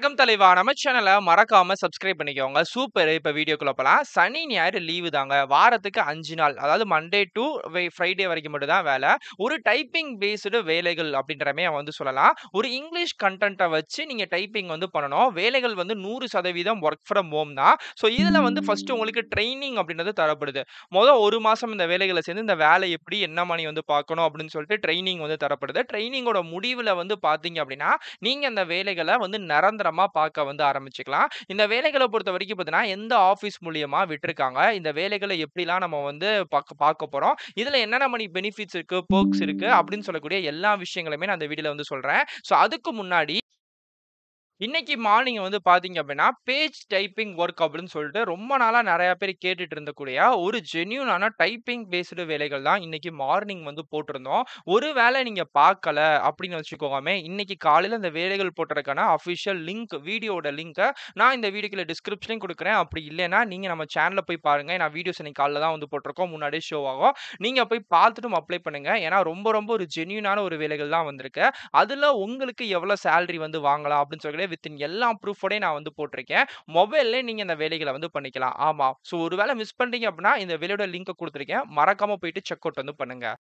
வணக்கம் தலைவா நம்ம சேனலை மறக்காம சப்ஸ்கிரைப் பண்ணிக்கோங்க சூப்பர் இப்போ வீடியோக்குள்ள போகலாம் சனி ஞாயிறு லீவு தாங்க வாரத்துக்கு அஞ்சு நாள் அதாவது மண்டே டு ஃப்ரைடே வரைக்கும் மட்டும் தான் வேலை ஒரு டைப்பிங் பேஸ்டு வேலைகள் அப்படின்றமே வந்து சொல்லலாம் ஒரு இங்கிலீஷ் கண்டென்ட்டை வச்சு நீங்கள் டைப்பிங் வந்து பண்ணணும் வேலைகள் வந்து நூறு சதவீதம் ஒர்க் ஃப்ரம் ஹோம் தான் ஸோ இதில் வந்து ஃபர்ஸ்ட் உங்களுக்கு ட்ரைனிங் அப்படின்றது தரப்படுது மொதல் ஒரு மாதம் இந்த வேலைகளை சேர்ந்து இந்த வேலை எப்படி என்ன மணி வந்து பார்க்கணும் அப்படின்னு சொல்லிட்டு ட்ரைனிங் வந்து தரப்படுது ட்ரைனிங்கோட முடிவில் வந்து பார்த்தீங்க அப்படின்னா நீங்கள் அந்த வேலைகளை வந்து நிரந்தர நிரந்தரமாக பார்க்க வந்து ஆரம்பிச்சுக்கலாம் இந்த வேலைகளை பொறுத்த வரைக்கும் பார்த்தீங்கன்னா எந்த ஆஃபீஸ் மூலியமாக விட்டுருக்காங்க இந்த வேலைகளை எப்படிலாம் நம்ம வந்து பார்க்க பார்க்க போகிறோம் இதில் என்னென்ன மணி பெனிஃபிட்ஸ் இருக்குது பர்க்ஸ் இருக்குது அப்படின்னு சொல்லக்கூடிய எல்லா விஷயங்களுமே நான் அந்த வீடியோவில் வந்து சொல்கிறேன் ஸோ அதுக்கு முன்னாடி இன்னைக்கு மார்னிங் வந்து பார்த்தீங்க அப்படின்னா பேஜ் டைப்பிங் ஒர்க் அப்படின்னு சொல்லிட்டு ரொம்ப நாளாக நிறையா பேர் கேட்டுட்டு இருந்தக்கூடிய ஒரு ஜென்யூனான டைப்பிங் பேஸ்டு வேலைகள் தான் இன்னைக்கு மார்னிங் வந்து போட்டிருந்தோம் ஒரு வேலை நீங்கள் பார்க்கல அப்படின்னு வச்சுக்கோங்க இன்னைக்கு காலையில் இந்த வேலைகள் போட்டுறதுக்கான அஃபிஷியல் லிங்க் வீடியோட லிங்கை நான் இந்த வீடியோக்குள்ள டிஸ்கிரிப்ஷனையும் கொடுக்குறேன் அப்படி இல்லைன்னா நீங்கள் நம்ம சேனலில் போய் பாருங்கள் நான் வீடியோஸ் இன்னைக்கு காலையில தான் வந்து போட்டிருக்கோம் முன்னாடியே ஷோ ஆகும் நீங்கள் போய் பார்த்துட்டும் அப்ளை பண்ணுங்கள் ஏன்னா ரொம்ப ரொம்ப ஒரு ஜென்யூனான ஒரு வேலைகள் தான் வந்திருக்கு அதில் உங்களுக்கு எவ்வளோ சேலரி வந்து வாங்கலாம் அப்படின்னு சொல்லி வித்தின் எல்லா ப்ரூஃபோடையும் நான் வந்து போட்டிருக்கேன் மொபைல்லே நீங்கள் இந்த வேலைகளை வந்து பண்ணிக்கலாம் ஆமாம் ஸோ ஒருவேளை மிஸ் பண்ணுறீங்க அப்படின்னா இந்த வேலையோட லிங்க் கொடுத்துருக்கேன் மறக்காமல் போயிட்டு செக் அவுட் வந்து பண்ணுங்கள்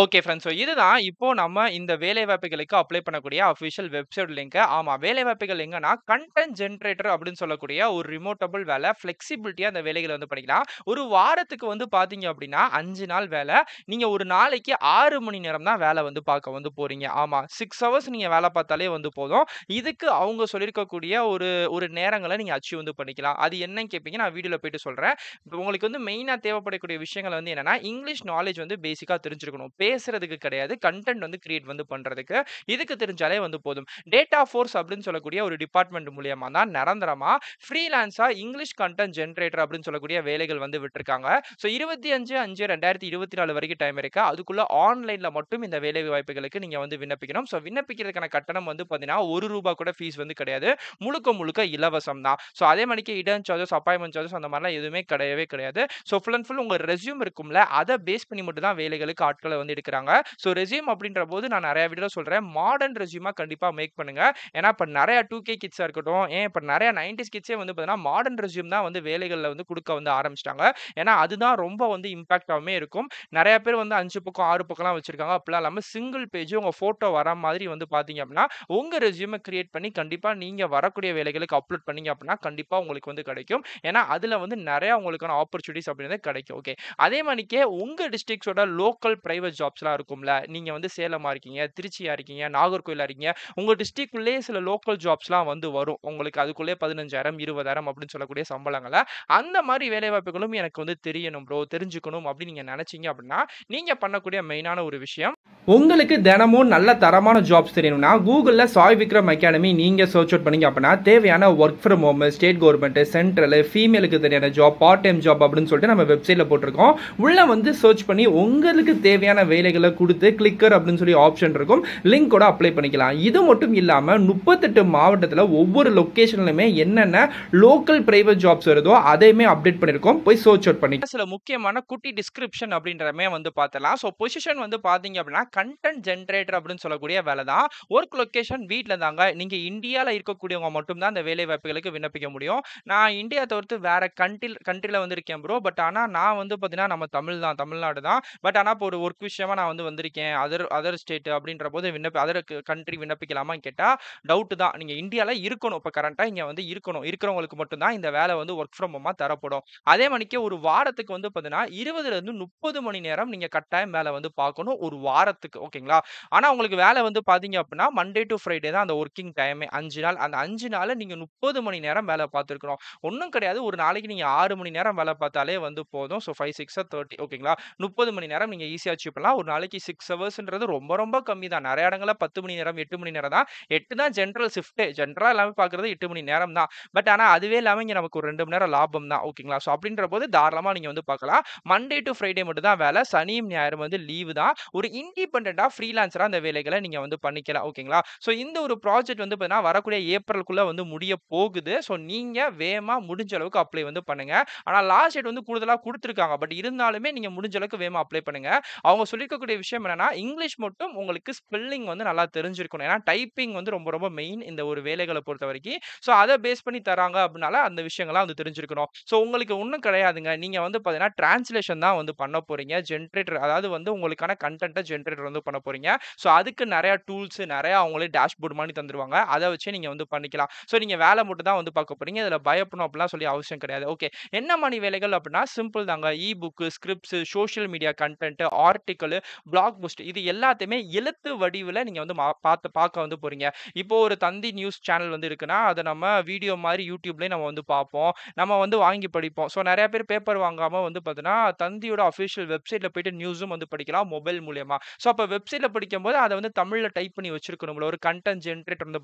ஓகே ஃப்ரெண்ட்ஸ் ஸோ இதுதான் இப்போ நம்ம இந்த வேலைவாய்ப்புகளுக்கு அப்ளை பண்ணக்கூடிய அஃபிஷியல் வெப்சைட் லிங்க்கு ஆமாம் வாய்ப்புகள் எங்கன்னா கண்டென்ட் ஜென்ரேட்டர் அப்படின்னு சொல்லக்கூடிய ஒரு ரிமோட்டபிள் வேலை ஃப்ளெக்சிபிலிட்டியாக அந்த வேலைகளை வந்து பண்ணிக்கலாம் ஒரு வாரத்துக்கு வந்து பார்த்தீங்க அப்படின்னா அஞ்சு நாள் வேலை நீங்கள் ஒரு நாளைக்கு ஆறு மணி நேரம் தான் வேலை வந்து பார்க்க வந்து போகிறீங்க ஆமாம் சிக்ஸ் ஹவர்ஸ் நீங்கள் வேலை பார்த்தாலே வந்து போதும் இதுக்கு அவங்க சொல்லியிருக்கக்கூடிய ஒரு ஒரு நேரங்களை நீங்கள் அச்சீவ் வந்து பண்ணிக்கலாம் அது என்னன்னு கேட்பீங்க நான் வீடியோவில் போயிட்டு சொல்கிறேன் உங்களுக்கு வந்து மெயினாக தேவைப்படக்கூடிய விஷயங்கள் வந்து என்னென்னா இங்கிலீஷ் நாலேஜ் வந்து பேசிக்காக தெரிஞ்சிருக்கணும் பேசுறதுக்கு கிடையாது கண்டென்ட் வந்து கிரியேட் வந்து பண்றதுக்கு இதுக்கு தெரிஞ்சாலே வந்து போதும் டேட்டா ஃபோர்ஸ் அப்படின்னு சொல்லக்கூடிய ஒரு டிபார்ட்மெண்ட் மூலியமா தான் நிரந்தரமா ஃப்ரீலான்ஸா இங்கிலீஷ் கண்டென்ட் ஜென்ரேட்டர் அப்படின்னு சொல்லக்கூடிய வேலைகள் வந்து விட்டுருக்காங்க ஸோ இருபத்தி அஞ்சு அஞ்சு ரெண்டாயிரத்தி இருபத்தி நாலு வரைக்கும் டைம் இருக்கு அதுக்குள்ள ஆன்லைன்ல மட்டும் இந்த வேலை வாய்ப்புகளுக்கு நீங்க வந்து விண்ணப்பிக்கணும் ஸோ விண்ணப்பிக்கிறதுக்கான கட்டணம் வந்து பார்த்தீங்கன்னா ஒரு ரூபா கூட ஃபீஸ் வந்து கிடையாது முழுக்க முழுக்க இலவசம் தான் ஸோ அதே மணிக்கு இடன் சார்ஜஸ் அப்பாயின்மெண்ட் சார்ஜஸ் அந்த மாதிரிலாம் எதுவுமே கிடையவே கிடையாது ஸோ ஃபுல் அண்ட் ஃபுல் உங்கள் ரெசியூம் இருக்கும்ல அதை பேஸ் பண்ணி மட்டும் தான் வேலைகளுக்கு ஆட்களை வந்து பண்ணியிருக்கிறாங்க ஸோ ரெசியூம் அப்படின்ற போது நான் நிறைய வீடியோ சொல்கிறேன் மாடர்ன் ரெசியூமாக கண்டிப்பாக மேக் பண்ணுங்க ஏன்னா இப்போ நிறைய டூ கே கிட்ஸாக இருக்கட்டும் ஏன் இப்போ நிறைய நைன்டிஸ் கிட்ஸே வந்து பார்த்தீங்கன்னா மாடர்ன் ரெசியூம் தான் வந்து வேலைகளில் வந்து கொடுக்க வந்து ஆரம்பிச்சிட்டாங்க ஏன்னா அதுதான் ரொம்ப வந்து இம்பாக்டாகவே இருக்கும் நிறைய பேர் வந்து அஞ்சு பக்கம் ஆறு பக்கம்லாம் வச்சிருக்காங்க அப்படிலாம் இல்லாமல் சிங்கிள் பேஜ் உங்கள் ஃபோட்டோ வர மாதிரி வந்து பார்த்தீங்க அப்படின்னா உங்கள் ரெசியூமை கிரியேட் பண்ணி கண்டிப்பாக நீங்கள் வரக்கூடிய வேலைகளுக்கு அப்லோட் பண்ணீங்க அப்படின்னா கண்டிப்பாக உங்களுக்கு வந்து கிடைக்கும் ஏன்னா அதில் வந்து நிறையா உங்களுக்கான ஆப்பர்ச்சுனிட்டிஸ் அப்படின்றது கிடைக்கும் ஓகே அதே மாதிரிக்கே உங்கள் டிஸ்ட்ரிக்ஸோட லோக்கல் ப்ரைவேட் ஜாப்ஸ்லாம் இருக்கும்ல நீங்கள் வந்து சேலமாக இருக்கீங்க திருச்சியாக இருக்கீங்க நாகர்கோயிலாக இருக்கீங்க உங்கள் டிஸ்ட்ரிக்ட்குள்ளேயே சில லோக்கல் ஜாப்ஸ்லாம் வந்து வரும் உங்களுக்கு அதுக்குள்ளேயே பதினஞ்சாயிரம் இருபதாயிரம் அப்படின்னு சொல்லக்கூடிய சம்பளங்களை அந்த மாதிரி வேலைவாய்ப்புகளும் எனக்கு வந்து தெரியணும் ப்ரோ தெரிஞ்சுக்கணும் அப்படின்னு நீங்கள் நினச்சிங்க அப்படின்னா நீங்கள் பண்ணக்கூடிய மெயினான ஒரு விஷயம் உங்களுக்கு தினமும் நல்ல தரமான ஜாப்ஸ் தெரியணும்னா கூகுளில் சாய் விக்ரம் அகாடமி நீங்கள் சர்ச் அவுட் பண்ணீங்க அப்படின்னா தேவையான work from home state government central ஃபீமேலுக்கு தெரியான ஜாப் பார்ட் டைம் ஜாப் அப்படின்னு சொல்லிட்டு நம்ம வெப்சைட்டில் போட்டிருக்கோம் உள்ளே வந்து சர்ச் பண்ணி உங்களுக்கு தேவையான வேலைகளை கொடுத்து கிளிக்கர் அப்படின்னு சொல்லி ஆப்ஷன் இருக்கும் லிங்க் கூட அப்ளை பண்ணிக்கலாம் இது மட்டும் இல்லாமல் முப்பத்தெட்டு மாவட்டத்தில் ஒவ்வொரு லொக்கேஷன்லையுமே என்னென்ன லோக்கல் பிரைவேட் ஜாப்ஸ் வருதோ அதையுமே அப்டேட் பண்ணிருக்கோம் போய் சர்ச் அவுட் பண்ணி சில முக்கியமான குட்டி டிஸ்கிரிப்ஷன் அப்படின்றமே வந்து பார்த்தலாம் ஸோ பொசிஷன் வந்து பார்த்தீங்க அப்படின்னா கண்டென்ட் ஜென்ரேட்டர் அப்படின்னு சொல்லக்கூடிய வேலை தான் ஒர்க் லொக்கேஷன் வீட்டில் தாங்க நீங்கள் இந்தியாவில் இருக்கக்கூடியவங்க மட்டும்தான் இந்த வேலை வாய்ப்புகளுக்கு விண்ணப்பிக்க முடியும் நான் இந்தியா தவிர்த்து வேற கண்ட்ரி கண்ட்ரியில் வந்து இருக்கேன் ப்ரோ பட் ஆனால் நான் வந்து பார்த்தீங்கன்னா நம்ம தமிழ் தான் தமிழ்நாடு தான் பட் ஆனால் இப்போ ஒரு ஒர்க் விஷயம் விஷயமா நான் வந்து வந்திருக்கேன் அதர் அதர் ஸ்டேட் அப்படின்ற போது விண்ணப்ப அதர் கண்ட்ரி விண்ணப்பிக்கலாமான்னு கேட்டால் டவுட்டு தான் நீங்கள் இந்தியாவில் இருக்கணும் இப்போ கரண்ட்டாக இங்கே வந்து இருக்கணும் இருக்கிறவங்களுக்கு மட்டும்தான் இந்த வேலை வந்து ஒர்க் ஃப்ரம் ஹோமாக தரப்படும் அதே மணிக்கு ஒரு வாரத்துக்கு வந்து பார்த்தீங்கன்னா இருபதுலேருந்து முப்பது மணி நேரம் நீங்கள் கட்டாயம் வேலை வந்து பார்க்கணும் ஒரு வாரத்துக்கு ஓகேங்களா ஆனால் உங்களுக்கு வேலை வந்து பார்த்தீங்க அப்படின்னா மண்டே டு ஃப்ரைடே தான் அந்த ஒர்க்கிங் டைமே அஞ்சு நாள் அந்த அஞ்சு நாளில் நீங்கள் முப்பது மணி நேரம் வேலை பார்த்துருக்கணும் ஒன்றும் கிடையாது ஒரு நாளைக்கு நீங்கள் ஆறு மணி நேரம் வேலை பார்த்தாலே வந்து போதும் ஸோ ஃபைவ் சிக்ஸாக தேர்ட்டி ஓகேங்களா முப்பது மணி நேரம் நீங்கள் ஈஸியாக அச்சீவ் பண்ணலாம் ஒரு நாளைக்கு சிக்ஸ் ஹவர்ஸ்ன்றது ரொம்ப ரொம்ப கம்மி தான் நிறைய இடங்களில் பத்து மணி நேரம் எட்டு மணி நேரம் தான் எட்டு தான் ஜென்ரல் ஷிஃப்ட்டு ஜென்ரலாக எல்லாமே பார்க்குறது எட்டு மணி நேரம் தான் பட் ஆனால் அதுவே இல்லாமல் இங்கே நமக்கு ஒரு ரெண்டு மணி நேரம் லாபம் தான் ஓகேங்களா ஸோ அப்படின்ற போது தாராளமாக நீங்கள் வந்து பார்க்கலாம் மண்டே டு ஃப்ரைடே மட்டும் தான் வேலை சனியும் ஞாயிறும் வந்து லீவு தான் ஒரு இண்டிபெண்ட்டாக ஃப்ரீலான்சராக அந்த வேலைகளை நீங்கள் வந்து பண்ணிக்கலாம் ஓகேங்களா ஸோ இந்த ஒரு ப்ராஜெக்ட் வந்து பார்த்தீங்கன்னா வரக்கூடிய ஏப்ரலுக்குள்ளே வந்து முடிய போகுது ஸோ நீங்கள் வேகமாக முடிஞ்ச அளவுக்கு அப்ளை வந்து பண்ணுங்கள் ஆனால் லாஸ்ட் டேட் வந்து கூடுதலாக கொடுத்துருக்காங்க பட் இருந்தாலுமே நீங்கள் முடிஞ்ச அளவுக்கு வேகமாக அப்ளை பண்ணுங்கள் அவங்க சொல்லி சொல்லிக்கக்கூடிய விஷயம் என்னன்னா இங்கிலீஷ் மட்டும் உங்களுக்கு ஸ்பெல்லிங் வந்து நல்லா தெரிஞ்சிருக்கணும் ஏன்னா டைப்பிங் வந்து ரொம்ப ரொம்ப மெயின் இந்த ஒரு வேலைகளை பொறுத்த வரைக்கும் ஸோ அதை பேஸ் பண்ணி தராங்க அப்படின்னால அந்த விஷயங்கள்லாம் வந்து தெரிஞ்சிருக்கணும் ஸோ உங்களுக்கு ஒன்றும் கிடையாதுங்க நீங்கள் வந்து பார்த்தீங்கன்னா டிரான்ஸ்லேஷன் தான் வந்து பண்ண போறீங்க ஜென்ரேட்டர் அதாவது வந்து உங்களுக்கான கண்டென்ட்டை ஜென்ரேட்டர் வந்து பண்ண போறீங்க ஸோ அதுக்கு நிறையா டூல்ஸ் நிறையா அவங்களே டேஷ்போர்ட் மாதிரி தந்துருவாங்க அதை வச்சு நீங்கள் வந்து பண்ணிக்கலாம் ஸோ நீங்கள் வேலை மட்டும் தான் வந்து பார்க்க போறீங்க இதில் பயப்படணும் அப்படிலாம் சொல்லி அவசியம் கிடையாது ஓகே என்ன மாதிரி வேலைகள் அப்படின்னா சிம்பிள் தாங்க ebook scripts social media content article troll blog post இது எல்லாத்தையுமே எழுத்து வடிவில் நீங்கள் வந்து பார்த்து பார்க்க வந்து போகிறீங்க இப்போ ஒரு தந்தி நியூஸ் சேனல் வந்து இருக்குன்னா அதை நம்ம வீடியோ மாதிரி யூடியூப்லேயும் நம்ம வந்து பார்ப்போம் நம்ம வந்து வாங்கி படிப்போம் ஸோ நிறைய பேர் பேப்பர் வாங்காமல் வந்து பார்த்தீங்கன்னா தந்தியோட அஃபிஷியல் வெப்சைட்டில் போயிட்டு நியூஸும் வந்து படிக்கலாம் மொபைல் மூலியமா ஸோ அப்போ வெப்சைட்டில் படிக்கும்போது அதை வந்து தமிழில் டைப் பண்ணி வச்சிருக்கணும்ல ஒரு கண்டென்ட் ஜென்ரேட் வந்து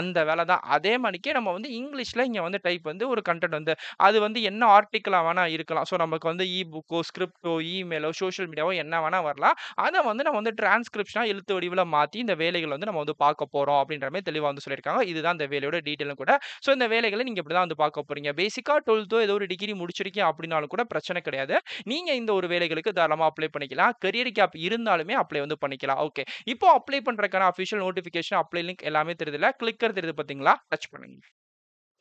அந்த வேலை தான் அதே மணிக்கே நம்ம வந்து இங்கிலீஷில் இங்கே வந்து டைப் வந்து ஒரு கண்டென்ட் வந்து அது வந்து என்ன ஆர்டிக்கலாக வேணால் இருக்கலாம் ஸோ நமக்கு வந்து இ புக்கோ ஸ்கிரிப்டோ இமெயிலோ சோஷியல் மீடியாவோ என்ன வேணால் வரலாம் அதை வந்து நம்ம வந்து டிரான்ஸ்கிரிப்ஷனாக எழுத்து வடிவில் மாற்றி இந்த வேலைகளை வந்து நம்ம வந்து பார்க்க போகிறோம் அப்படின்ற மாதிரி தெளிவாக வந்து சொல்லியிருக்காங்க இதுதான் இந்த வேலையோட டீட்டெயிலும் கூட ஸோ இந்த வேலைகளை நீங்கள் இப்படி தான் வந்து பார்க்க போகிறீங்க பேசிக்காக டுவெல்த்தோ ஏதோ ஒரு டிகிரி முடிச்சிருக்கீங்க அப்படின்னாலும் கூட பிரச்சனை கிடையாது நீங்கள் இந்த ஒரு வேலைகளுக்கு தாராளமாக அப்ளை பண்ணிக்கலாம் கரியர் கேப் இருந்தாலுமே அப்ளை வந்து பண்ணிக்கலாம் ஓகே இப்போ அப்ளை பண்ணுறக்கான அஃபிஷியல் நோட்டிஃபிகேஷன் அப்ளை லிங்க் எல்லாமே தெரியுதுல கிளிக்கர் தெரியுது பார்த்தீங்களா டச் பண்ணுங்க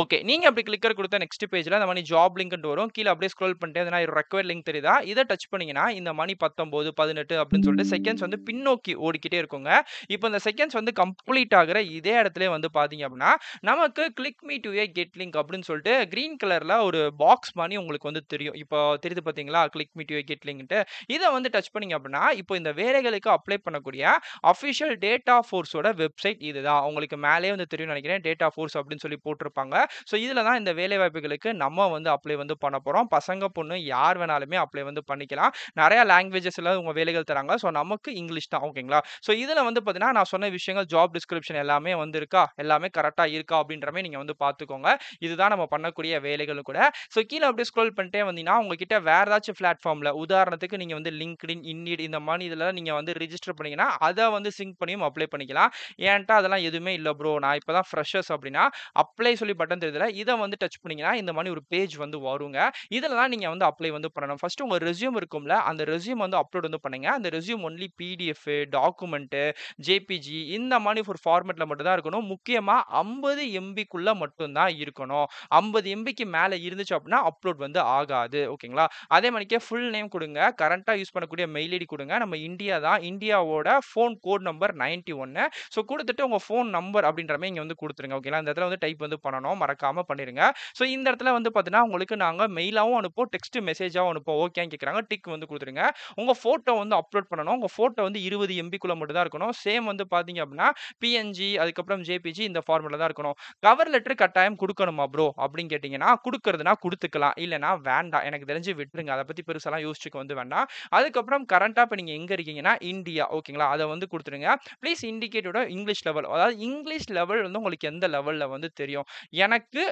ஓகே நீங்கள் அப்படி கிளிக்கர் கொடுத்தா நெக்ஸ்ட் பேஜில் அந்த மணி ஜாப் லிங்க்னு வரும் கீழே அப்படியே ஸ்க்ரோல் பண்ணிட்டு எதனா ரெக்வயர் லிங்க் தெரியுதா இதை டச் பண்ணிங்கன்னா இந்த மணி பத்தொம்போது பதினெட்டு அப்படின்னு சொல்லிட்டு செகண்ட்ஸ் வந்து பின்னோக்கி ஓடிக்கிட்டே இருக்குங்க இப்போ இந்த செகண்ட்ஸ் வந்து கம்ப்ளீட் ஆகிற இதே இடத்துல வந்து பார்த்தீங்க அப்படின்னா நமக்கு click me to a get link அப்படின்னு சொல்லிட்டு க்ரீன் கலரில் ஒரு பாக்ஸ் மணி உங்களுக்கு வந்து தெரியும் இப்போ தெரியுது பார்த்தீங்களா click me to a get லிங்க்ட்டு இதை வந்து டச் பண்ணிங்க அப்படின்னா இப்போ இந்த வேலைகளுக்கு அப்ளை பண்ணக்கூடிய அஃபிஷியல் டேட்டா ஃபோர்ஸோட வெப்சைட் இதுதான் உங்களுக்கு மேலே வந்து தெரியும் நினைக்கிறேன் டேட்டா ஃபோர்ஸ் அப்படின்னு சொல்லி போட்டிருப்பாங்க ஸோ இதில் தான் இந்த வேலைவாய்ப்புகளுக்கு நம்ம வந்து அப்ளை வந்து பண்ண போகிறோம் பசங்க பொண்ணு யார் வேணாலுமே அப்ளை வந்து பண்ணிக்கலாம் நிறையா லாங்குவேஜஸில் உங்கள் வேலைகள் தராங்க ஸோ நமக்கு இங்கிலீஷ் தான் ஓகேங்களா ஸோ இதில் வந்து பார்த்தீங்கன்னா நான் சொன்ன விஷயங்கள் ஜாப் டிஸ்கிரிப்ஷன் எல்லாமே வந்து இருக்கா எல்லாமே கரெக்டாக இருக்கா அப்படின்ற மாதிரி நீங்கள் வந்து பார்த்துக்கோங்க இதுதான் நம்ம பண்ணக்கூடிய வேலைகளும் கூட ஸோ கீழே அப்படியே ஸ்க்ரோல் பண்ணிட்டே வந்தீங்கன்னா உங்ககிட்ட வேறு ஏதாச்சும் பிளாட்ஃபார்மில் உதாரணத்துக்கு நீங்கள் வந்து இன் இன்னிட் இந்த மாதிரி இதில் நீங்கள் வந்து ரிஜிஸ்டர் பண்ணிங்கன்னா அதை வந்து சிங்க் பண்ணியும் அப்ளை பண்ணிக்கலாம் ஏன்ட்டா அதெல்லாம் எதுவுமே இல்லை ப்ரோ நான் இப்போ தான் ஃப்ரெஷர்ஸ் அப்படின்னா அப்ளை சொல்லி பட்டன் பட்டன் தெரியுதுல இதை வந்து டச் பண்ணீங்கன்னா இந்த மாதிரி ஒரு பேஜ் வந்து வருங்க இதெல்லாம் நீங்கள் வந்து அப்ளை வந்து பண்ணணும் ஃபஸ்ட்டு உங்கள் ரெசியூம் இருக்கும்ல அந்த ரெசியூம் வந்து அப்லோட் வந்து பண்ணுங்கள் அந்த resume only PDF document JPG இந்த மாதிரி ஒரு ஃபார்மெட்டில் மட்டும் தான் இருக்கணும் முக்கியமாக ஐம்பது எம்பிக்குள்ளே மட்டும்தான் இருக்கணும் ஐம்பது எம்பிக்கு மேலே இருந்துச்சு அப்படின்னா அப்லோட் வந்து ஆகாது ஓகேங்களா அதே மாதிரிக்கே ஃபுல் நேம் கொடுங்க கரண்ட்டாக யூஸ் பண்ணக்கூடிய மெயில் ஐடி கொடுங்க நம்ம இந்தியா தான் இந்தியாவோட ஃபோன் கோட் நம்பர் நைன்டி ஒன்று ஸோ கொடுத்துட்டு உங்கள் ஃபோன் நம்பர் அப்படின்ற மாதிரி இங்கே வந்து கொடுத்துருங்க ஓகேங்களா இந்த இடத்துல வந்து டைப் வந்து பண்ணணும் கண்டிப்பாக மறக்காமல் பண்ணிடுங்க ஸோ இந்த இடத்துல வந்து பார்த்தீங்கன்னா உங்களுக்கு நாங்கள் மெயிலாகவும் அனுப்போம் டெக்ஸ்ட் மெசேஜாகவும் அனுப்போம் ஓகேன்னு கேட்குறாங்க டிக் வந்து கொடுத்துருங்க உங்கள் ஃபோட்டோ வந்து அப்லோட் பண்ணணும் உங்கள் ஃபோட்டோ வந்து இருபது எம்பிக்குள்ளே மட்டும் தான் இருக்கணும் சேம் வந்து பார்த்தீங்க அப்படின்னா பிஎன்ஜி அதுக்கப்புறம் ஜேபிஜி இந்த ஃபார்மில் தான் இருக்கணும் கவர் லெட்டர் கட்டாயம் கொடுக்கணுமா ப்ரோ அப்படின்னு கேட்டிங்கன்னா கொடுக்கறதுனா கொடுத்துக்கலாம் இல்லைனா வேண்டாம் எனக்கு தெரிஞ்சு விட்டுருங்க அதை பற்றி பெருசெல்லாம் யோசிச்சுக்க வந்து வேண்டாம் அதுக்கப்புறம் கரண்ட்டாக இப்போ நீங்கள் எங்கே இருக்கீங்கன்னா இந்தியா ஓகேங்களா அதை வந்து கொடுத்துருங்க ப்ளீஸ் இண்டிகேட்டோட இங்கிலீஷ் லெவல் அதாவது இங்கிலீஷ் லெவல் வந்து உங்களுக்கு எந்த லெவலில் வந்து தெரியும் எனக்கு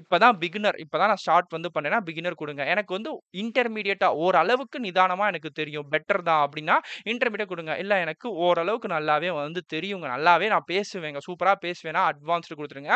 இப்போதான் பிகினர் இப்போதான் நான் ஸ்டார்ட் வந்து பண்ணேன்னா பிகினர் கொடுங்க எனக்கு வந்து இன்டர்மீடியட்டா ஓரளவுக்கு நிதானமா எனக்கு தெரியும். பெட்டர் தான் அப்படின்னா இன்டர்மீடியட் கொடுங்க இல்லை எனக்கு ஓரளவுக்கு நல்லாவே வந்து தெரியுங்க. நல்லாவே நான் பேசுவேங்க. சூப்பரா பேசுவேன்னா அட்வான்ஸ்டு கொடுத்துருங்க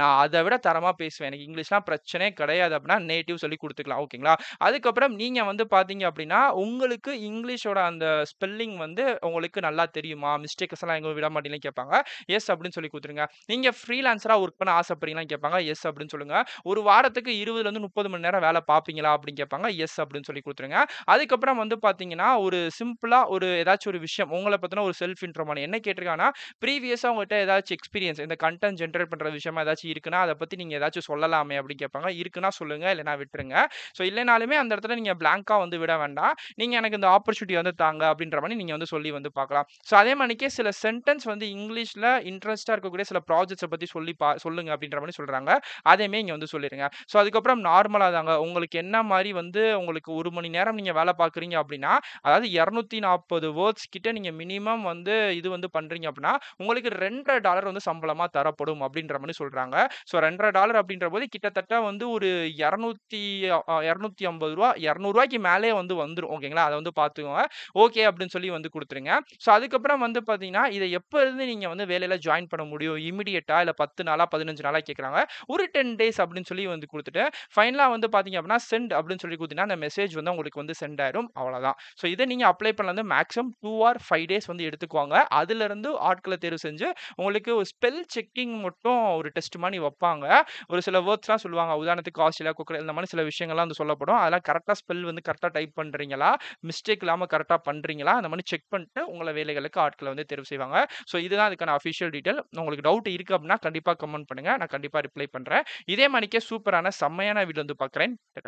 நான் அதை விட தரமா பேசுவேன். எனக்கு இங்கிலீஷ்லாம் பிரச்சனையே கிடையாது அப்படின்னா நேட்டிவ் சொல்லி கொடுத்துக்கலாம் ஓகேங்களா? அதுக்கப்புறம் நீங்க வந்து பார்த்தீங்க அப்படின்னா உங்களுக்கு இங்கிலீஷோட அந்த ஸ்பெல்லிங் வந்து உங்களுக்கு நல்லா தெரியுமா? எல்லாம் எங்க விட மாட்டீங்களான்னு கேட்பாங்க. எஸ் அப்படின்னு சொல்லி கொடுத்துருங்க நீங்க ஃப்ரீலான்சரா ஒர்க் பண்ண ஆசைப்படுறீங்களா கேட்பாங்க. எஸ் அப்படின்னு சொல்லுங்க. ஒரு வாரத்துக்கு இருபதுலேருந்து முப்பது மணி நேரம் வேலை பார்ப்பீங்களா அப்படின்னு கேட்பாங்க எஸ் அப்படின்னு சொல்லி கொடுத்துருங்க அதுக்கப்புறம் வந்து பார்த்தீங்கன்னா ஒரு சிம்பிளாக ஒரு ஏதாச்சும் ஒரு விஷயம் உங்களை பற்றின ஒரு செல்ஃப் இன்ட்ரோமான என்ன கேட்டிருக்காங்கன்னா ப்ரீவியஸாக உங்கள்கிட்ட ஏதாச்சும் எக்ஸ்பீரியன்ஸ் இந்த கண்டென்ட் ஜென்ரேட் பண்ணுற விஷயமா ஏதாச்சும் இருக்குன்னா அதை பற்றி நீங்கள் ஏதாச்சும் சொல்லலாமே அப்படின்னு கேட்பாங்க இருக்குன்னா சொல்லுங்கள் இல்லைனா விட்டுருங்க ஸோ இல்லைனாலுமே அந்த இடத்துல நீங்கள் பிளாங்காக வந்து விட வேண்டாம் நீங்கள் எனக்கு இந்த ஆப்பர்ச்சுனிட்டி வந்து தாங்க அப்படின்ற மாதிரி நீங்கள் வந்து சொல்லி வந்து பார்க்கலாம் ஸோ அதே மாதிரிக்கே சில சென்டென்ஸ் வந்து இங்கிலீஷில் இன்ட்ரெஸ்ட்டாக இருக்கக்கூடிய சில ப்ராஜெக்ட்ஸை பற்றி சொல்லி பா சொல்லுங்கள் அப்படின்ற மாதிரி சொல்கிறாங்க அதேமாரி நீங்கள் வந்து சொல்லிடுங்க ஸோ அதுக்கப்புறம் நார்மலாக தாங்க உங்களுக்கு என்ன மாதிரி வந்து உங்களுக்கு ஒரு மணி நேரம் நீங்கள் வேலை பார்க்குறீங்க அப்படின்னா அதாவது இரநூத்தி நாற்பது வேர்ட்ஸ் கிட்ட நீங்கள் மினிமம் வந்து இது வந்து பண்ணுறீங்க அப்படின்னா உங்களுக்கு ரெண்டரை டாலர் வந்து சம்பளமாக தரப்படும் அப்படின்ற மாதிரி சொல்கிறாங்க ஸோ ரெண்டரை டாலர் அப்படின்ற போது கிட்டத்தட்ட வந்து ஒரு இரநூத்தி இரநூத்தி ஐம்பது ரூபா இரநூறுவாய்க்கு மேலே வந்து வந்துடும் ஓகேங்களா அதை வந்து பார்த்துக்கோங்க ஓகே அப்படின்னு சொல்லி வந்து கொடுத்துருங்க ஸோ அதுக்கப்புறம் வந்து பார்த்தீங்கன்னா இதை எப்போ இருந்து நீங்கள் வந்து வேலையில் ஜாயின் பண்ண முடியும் இமிடியேட்டாக இல்லை பத்து நாளாக பதினஞ்சு நாளாக கேட்குறாங்க ஒரு டென் டேஸ் ரிப்ளைஸ் அப்படின்னு சொல்லி வந்து கொடுத்துட்டு ஃபைனலாக வந்து பார்த்தீங்க அப்படின்னா சென்ட் அப்படின்னு சொல்லி கொடுத்தீங்கன்னா அந்த மெசேஜ் வந்து உங்களுக்கு வந்து சென்ட் ஆயிடும் அவ்வளோதான் ஸோ இதை நீங்கள் அப்ளை பண்ணலாம் வந்து maximum two or five days வந்து எடுத்துக்குவாங்க அதுலேருந்து ஆட்களை தேர்வு செஞ்சு உங்களுக்கு ஒரு ஸ்பெல் செக்கிங் மட்டும் ஒரு டெஸ்ட் மாதிரி வைப்பாங்க ஒரு சில வேர்ட்ஸ்லாம் சொல்லுவாங்க உதாரணத்துக்கு ஆஸ்திரேலியா குக்கர் இந்த மாதிரி சில விஷயங்கள்லாம் வந்து சொல்லப்படும் அதெல்லாம் கரெக்டாக ஸ்பெல் வந்து கரெக்டாக டைப் பண்ணுறீங்களா மிஸ்டேக் இல்லாமல் கரெக்டாக பண்ணுறீங்களா அந்த மாதிரி செக் பண்ணிட்டு உங்களை வேலைகளுக்கு ஆட்களை வந்து தேர்வு செய்வாங்க ஸோ இதுதான் அதுக்கான அஃபிஷியல் டீட்டெயில் உங்களுக்கு டவுட் இருக்குது அப்படின்னா கண்டிப்பாக கமெண்ட் பண்ணுங்கள் நான் கண்டிப்பாக ரிப்ளை பண்ணுறேன் இதே மணிக்கே சூப்பரான செம்மையான வீடியோ வந்து பார்க்குறேன்